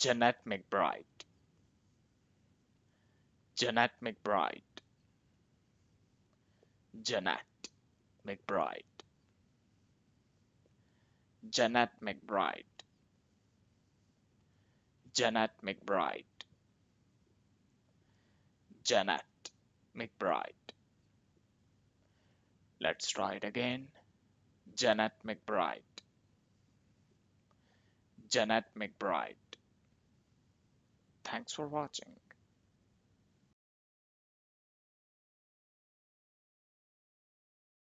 Jeanette McBride. Jeanette McBride. Jeanette McBride. Jeanette McBride. Jeanette McBride. Janet McBride. Let's try it again. Janet McBride. Janet McBride thanks for watching